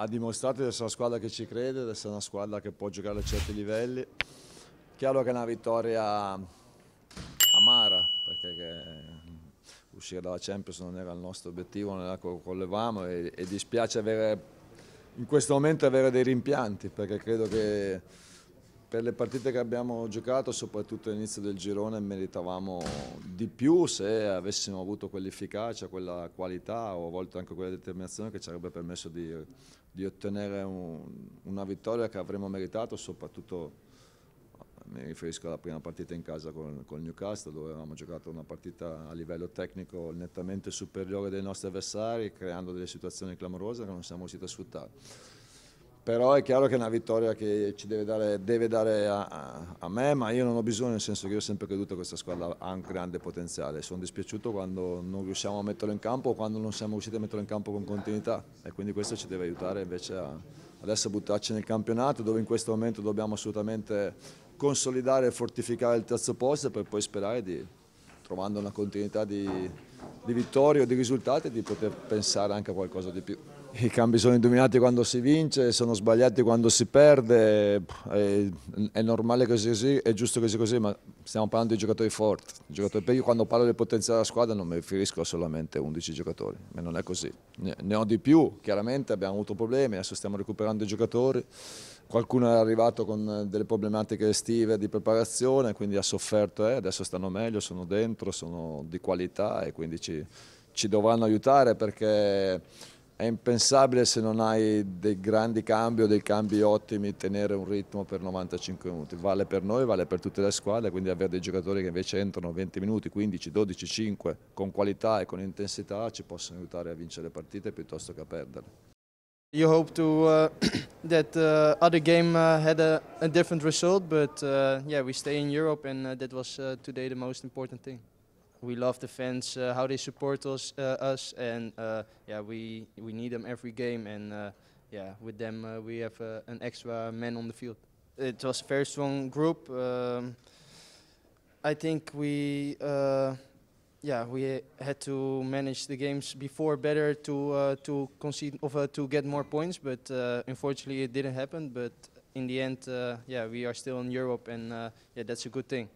ha dimostrato di essere una squadra che ci crede, di essere una squadra che può giocare a certi livelli. Chiaro che è una vittoria amara, perché mm, uscire dalla Champions non era il nostro obiettivo, non era quello che volevamo e, e dispiace avere, in questo momento avere dei rimpianti, perché credo che per le partite che abbiamo giocato, soprattutto all'inizio del girone, meritavamo di più se avessimo avuto quell'efficacia, quella qualità o a volte anche quella determinazione che ci avrebbe permesso di, di ottenere un, una vittoria che avremmo meritato, soprattutto mi riferisco alla prima partita in casa con, con Newcastle dove avevamo giocato una partita a livello tecnico nettamente superiore dei nostri avversari creando delle situazioni clamorose che non siamo riusciti a sfruttare però è chiaro che è una vittoria che ci deve dare, deve dare a, a, a, me, ma io non ho bisogno, nel senso che io ho sempre creduto che questa squadra ha un grande potenziale. Sono dispiaciuto quando non riusciamo a metterlo in campo o quando non siamo riusciti a metterlo in campo con continuità e quindi questo ci deve aiutare invece a, adesso a buttarci nel campionato dove in questo momento dobbiamo assolutamente consolidare e fortificare il terzo posto per poi sperare di, trovando una continuità di, di vittorie o di risultati, di poter pensare anche a qualcosa di più i cambi sono indovinati quando si vince, sono sbagliati quando si perde, è, è normale così così, è giusto così così, ma stiamo parlando di giocatori forti. Giocatori, io quando parlo del potenziale della squadra non mi riferisco a solamente 11 giocatori, ma non è così. Ne, ne ho di più, chiaramente abbiamo avuto problemi, adesso stiamo recuperando i giocatori, qualcuno è arrivato con delle problematiche estive di preparazione, quindi ha sofferto, eh, adesso stanno meglio, sono dentro, sono di qualità e quindi ci, ci dovranno aiutare perché è impensabile se non hai dei grandi cambi o dei cambi ottimi tenere un ritmo per 95 minuti, vale per noi, vale per tutte le squadre, quindi avere dei giocatori che invece entrano 20 minuti, 15, 12, 5 con qualità e con intensità ci possono aiutare a vincere le partite piuttosto che a perdere. You hope to uh, that uh, other game uh, had a, a, different result, but uh, yeah, we stay in Europe and uh, that was uh, today the most important thing. we love the fans, uh, how they support us, uh, us, and uh, yeah, we we need them every game, and uh, yeah, with them uh, we have an extra man on the field. It was a very strong group. Um, I think we yeah we had to manage the games before better to to concede of, to get more points, but unfortunately it didn't happen. But in the end, yeah, we are still in Europe, and yeah, that's a good thing.